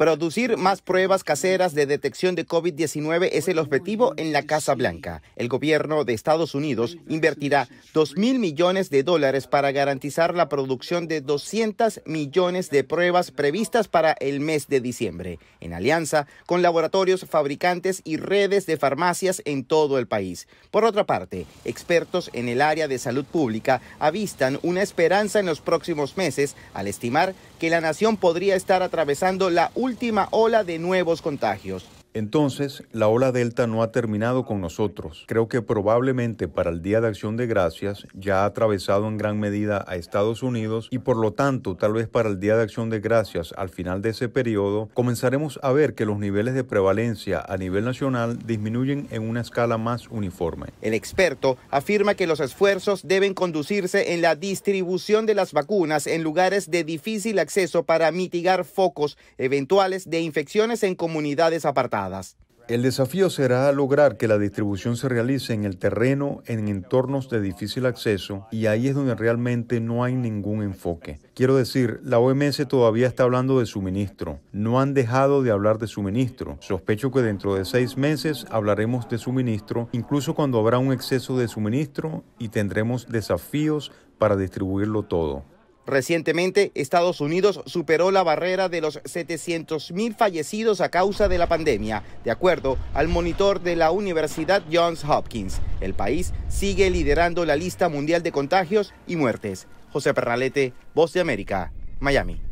Producir más pruebas caseras de detección de COVID-19 es el objetivo en la Casa Blanca. El gobierno de Estados Unidos invertirá 2 mil millones de dólares para garantizar la producción de 200 millones de pruebas previstas para el mes de diciembre, en alianza con laboratorios, fabricantes y redes de farmacias en todo el país. Por otra parte, expertos en el área de salud pública avistan una esperanza en los próximos meses al estimar que la nación podría estar atravesando la última última ola de nuevos contagios. Entonces, la ola delta no ha terminado con nosotros. Creo que probablemente para el Día de Acción de Gracias ya ha atravesado en gran medida a Estados Unidos y por lo tanto, tal vez para el Día de Acción de Gracias al final de ese periodo, comenzaremos a ver que los niveles de prevalencia a nivel nacional disminuyen en una escala más uniforme. El experto afirma que los esfuerzos deben conducirse en la distribución de las vacunas en lugares de difícil acceso para mitigar focos eventuales de infecciones en comunidades apartadas. El desafío será lograr que la distribución se realice en el terreno, en entornos de difícil acceso, y ahí es donde realmente no hay ningún enfoque. Quiero decir, la OMS todavía está hablando de suministro. No han dejado de hablar de suministro. Sospecho que dentro de seis meses hablaremos de suministro, incluso cuando habrá un exceso de suministro y tendremos desafíos para distribuirlo todo. Recientemente, Estados Unidos superó la barrera de los 700.000 fallecidos a causa de la pandemia, de acuerdo al monitor de la Universidad Johns Hopkins. El país sigue liderando la lista mundial de contagios y muertes. José Perralete, Voz de América, Miami.